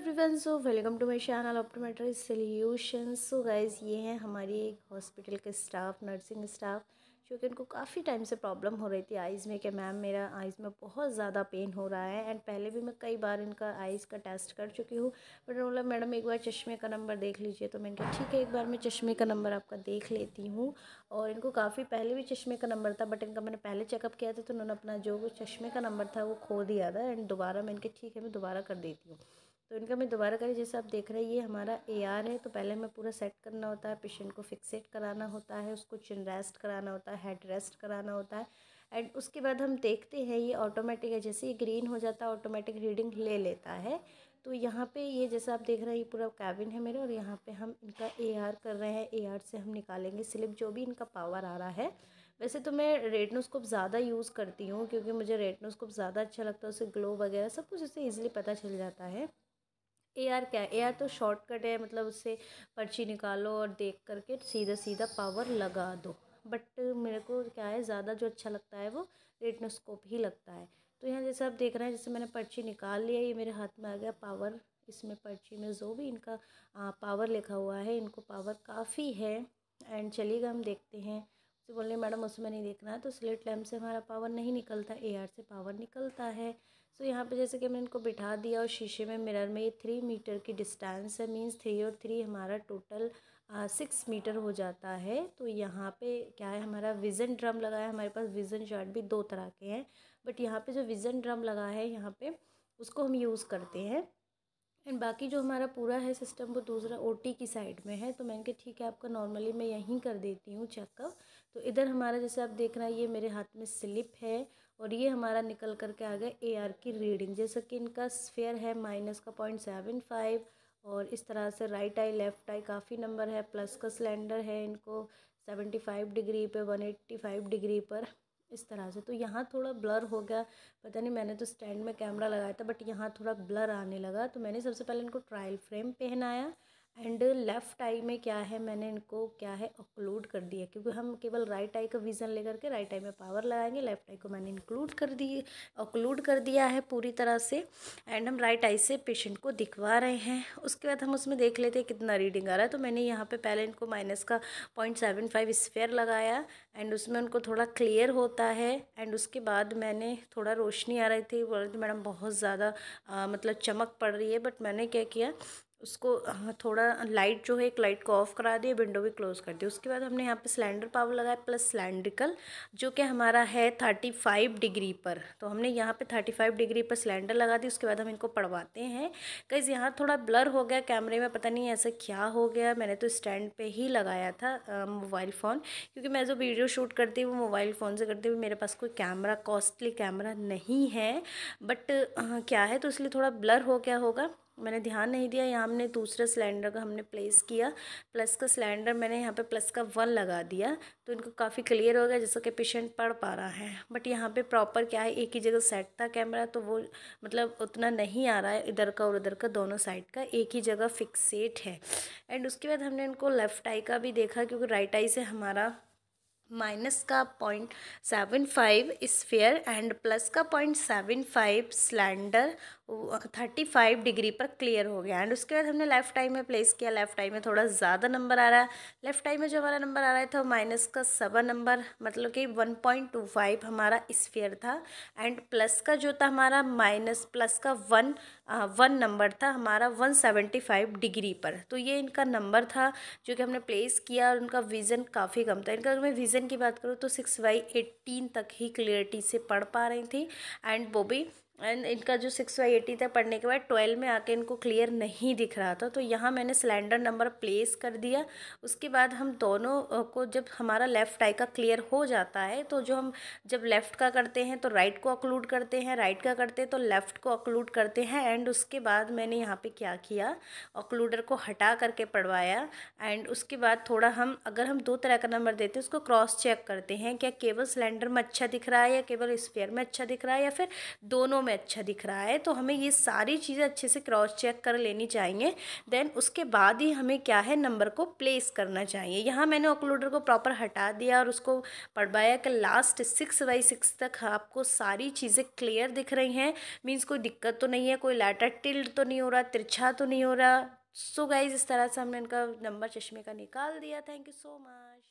everyone so welcome to my channel optometry solution so guys ये हैं हमारी एक हॉस्पिटल के स्टाफ नर्सिंग स्टाफ जो कि उनको काफ़ी टाइम से प्रॉब्लम हो रही थी आइज़ में कि मैम मेरा आइज़ में बहुत ज़्यादा पेन हो रहा है एंड पहले भी मैं कई बार इनका आइज़ का टेस्ट कर चुकी हूँ बट उन्होंने बोला मैडम एक बार चश्मे का नंबर देख लीजिए तो मैंने कहा ठीक है एक बार मैं चश्मे का नंबर आपका देख लेती हूँ और इनको काफ़ी पहले भी चश्मे का नंबर था बट इनका मैंने पहले चेकअप किया था तो उन्होंने अपना जो चश्मे का नंबर था वो खो दिया था एंड दोबारा मैं इनके ठीक है मैं दोबारा कर देती हूँ तो इनका मैं दोबारा करी जैसे आप देख रहे हैं ये हमारा ए आर है तो पहले हमें पूरा सेट करना होता है पेशेंट को फिक्सेट कराना होता है उसको चिन रेस्ट कराना होता है हेड रेस्ट कराना होता है एंड उसके बाद हम देखते हैं ये ऑटोमेटिक है जैसे ये ग्रीन हो जाता है ऑटोमेटिक रीडिंग ले लेता है तो यहाँ पे ये जैसा आप देख रहे हैं ये पूरा कैबिन है मेरे और यहाँ पे हम इनका ए आर कर रहे हैं ए आर से हम निकालेंगे स्लिप जो भी इनका पावर आ रहा है वैसे तो मैं रेटनोस्कोप ज़्यादा यूज़ करती हूँ क्योंकि मुझे रेटनोस्कोप ज़्यादा अच्छा लगता है उससे ग्लो वगैरह सब कुछ उससे ईजिली पता चल जाता है ए आर क्या है ए आर तो शॉर्टकट है मतलब उससे पर्ची निकालो और देख करके सीधा सीधा पावर लगा दो बट मेरे को क्या है ज़्यादा जो अच्छा लगता है वो रेटनोस्कोप ही लगता है तो यहाँ जैसे आप देख रहे हैं जैसे मैंने पर्ची निकाल लिया ये मेरे हाथ में आ गया पावर इसमें पर्ची में जो भी इनका आ, पावर लिखा हुआ है इनको पावर काफ़ी है एंड चलिएगा हम देखते हैं तो बोल रहे मैडम उसमें नहीं देखना है तो स्लिट लैम्प से हमारा पावर नहीं निकलता ए से पावर निकलता है सो तो यहाँ पे जैसे कि मैंने इनको बिठा दिया और शीशे में मिरर में ये थ्री मीटर की डिस्टेंस है मींस थ्री और थ्री हमारा टोटल सिक्स मीटर हो जाता है तो यहाँ पे क्या है हमारा विज़न ड्रम लगा है हमारे पास विज़न शार्ट भी दो तरह के हैं बट यहाँ पे जो विज़न ड्रम लगा है यहाँ पे उसको हम यूज़ करते हैं एंड बाकी जो हमारा पूरा है सिस्टम वो दूसरा ओटी की साइड में है तो मैंने कहा ठीक है आपका नॉर्मली मैं यहीं कर देती हूँ चेकअप तो इधर हमारा जैसे आप देख रहे हैं ये मेरे हाथ में स्लिप है और ये हमारा निकल कर के आ गया ए आर की रीडिंग जैसा कि इनका स्फेयर है माइनस का पॉइंट सेवन फाइव और इस तरह से राइट आई लेफ़्ट आई काफ़ी नंबर है प्लस का सिलेंडर है इनको सेवेंटी फाइव डिग्री पे वन एट्टी फाइव डिग्री पर इस तरह से तो यहाँ थोड़ा ब्लर हो गया पता नहीं मैंने तो स्टैंड में कैमरा लगाया था बट यहाँ थोड़ा ब्लर आने लगा तो मैंने सबसे पहले इनको ट्रायल फ्रेम पहनाया एंड लेफ़्ट आई में क्या है मैंने इनको क्या है इंक्लूड कर दिया क्योंकि हम केवल राइट आई का विज़न लेकर के राइट आई में पावर लगाएंगे लेफ़्ट आई को मैंने इंक्लूड कर दिए इंक्लूड कर दिया है पूरी तरह से एंड हम राइट आई से पेशेंट को दिखवा रहे हैं उसके बाद हम उसमें देख लेते हैं कितना रीडिंग आ रहा है तो मैंने यहाँ पर पहले इनको माइनस का पॉइंट सेवन फाइव लगाया एंड उसमें उनको थोड़ा क्लियर होता है एंड उसके बाद मैंने थोड़ा रोशनी आ रही थी बोल रही थी मैडम बहुत ज़्यादा मतलब चमक पड़ रही है बट मैंने क्या किया उसको हाँ, थोड़ा लाइट जो है एक लाइट को ऑफ़ करा दिया विंडो भी क्लोज़ कर दी उसके बाद हमने यहाँ पे सिलेंडर पावर लगाया प्लस सिलेंड्रिकल जो कि हमारा है थर्टी फाइव डिग्री पर तो हमने यहाँ पे थर्टी फाइव डिग्री पर सिलेंडर लगा दी उसके बाद हम इनको पढ़वाते हैं कई यहाँ थोड़ा ब्लर हो गया कैमरे में पता नहीं ऐसा क्या हो गया मैंने तो स्टैंड पर ही लगाया था मोबाइल फ़ोन क्योंकि मैं जो वीडियो शूट करती हूँ वो मोबाइल फ़ोन से करती हूँ मेरे पास कोई कैमरा कॉस्टली कैमरा नहीं है बट हाँ, क्या है तो इसलिए थोड़ा ब्लर हो गया होगा मैंने ध्यान नहीं दिया यहाँ हमने दूसरे सिलेंडर का हमने प्लेस किया प्लस का सिलेंडर मैंने यहाँ पे प्लस का वन लगा दिया तो इनको काफ़ी क्लियर हो गया जैसा कि पेशेंट पढ़ पा रहा है बट यहाँ पे प्रॉपर क्या है एक ही जगह सेट था कैमरा तो वो मतलब उतना नहीं आ रहा है इधर का और उधर का दोनों साइड का एक ही जगह फिक्सेट है एंड उसके बाद हमने इनको लेफ़्ट आई का भी देखा क्योंकि राइट आई से हमारा माइनस का point seven five sphere and plus का point seven five cylinder thirty five degree पर क्लियर हो गया एंड उसके बाद हमने लेफ़्ट आई में प्लेस किया लेफ़्ट आई में थोड़ा ज़्यादा नंबर आ रहा है लेफ़्ट आई में जो हमारा नंबर आ रहा था तो माइनस का सवा नंबर मतलब कि वन पॉइंट टू फाइव हमारा स्फेयर था एंड प्लस का जो था हमारा माइनस प्लस का वन वन नंबर था हमारा वन सेवेंटी फाइव डिग्री पर तो ये इनका नंबर था जो कि हमने प्लेस किया और उनका विज़न काफ़ी कम था इनका अगर मैं विज़न की बात करूँ तो सिक्स बाई एटीन तक ही क्लियरिटी से पढ़ पा रही थी एंड वो भी एंड इनका जो सिक्स बाई एटी था पढ़ने के बाद ट्वेल्व में आके इनको क्लियर नहीं दिख रहा था तो यहाँ मैंने सिलेंडर नंबर प्लेस कर दिया उसके बाद हम दोनों को जब हमारा लेफ़्ट आई का क्लियर हो जाता है तो जो हम जब लेफ़्ट का करते हैं तो राइट को अक्लूड करते हैं राइट का करते हैं तो लेफ़्ट को अक्लूड करते हैं एंड उसके बाद मैंने यहाँ पर क्या किया अक्लूडर को हटा करके पढ़वाया एंड उसके बाद थोड़ा हम अगर हम दो तरह का नंबर देते हैं उसको क्रॉस चेक करते हैं क्या केवल सिलेंडर में अच्छा दिख रहा है या केवल स्पेयर में अच्छा दिख रहा है या फिर दोनों में में अच्छा दिख रहा है तो हमें ये सारी चीज़ें अच्छे से क्रॉस चेक कर लेनी चाहिए देन उसके बाद ही हमें क्या है नंबर को प्लेस करना चाहिए यहाँ मैंने ऑकलोडर को प्रॉपर हटा दिया और उसको पढ़वाया कि लास्ट सिक्स बाई सिक्स तक आपको सारी चीज़ें क्लियर दिख रही हैं मीन्स कोई दिक्कत तो नहीं है कोई लैटर टिल्ड तो नहीं हो रहा तिरछा तो नहीं हो रहा सो so गाइज इस तरह से हमने इनका नंबर चश्मे का निकाल दिया थैंक यू सो मच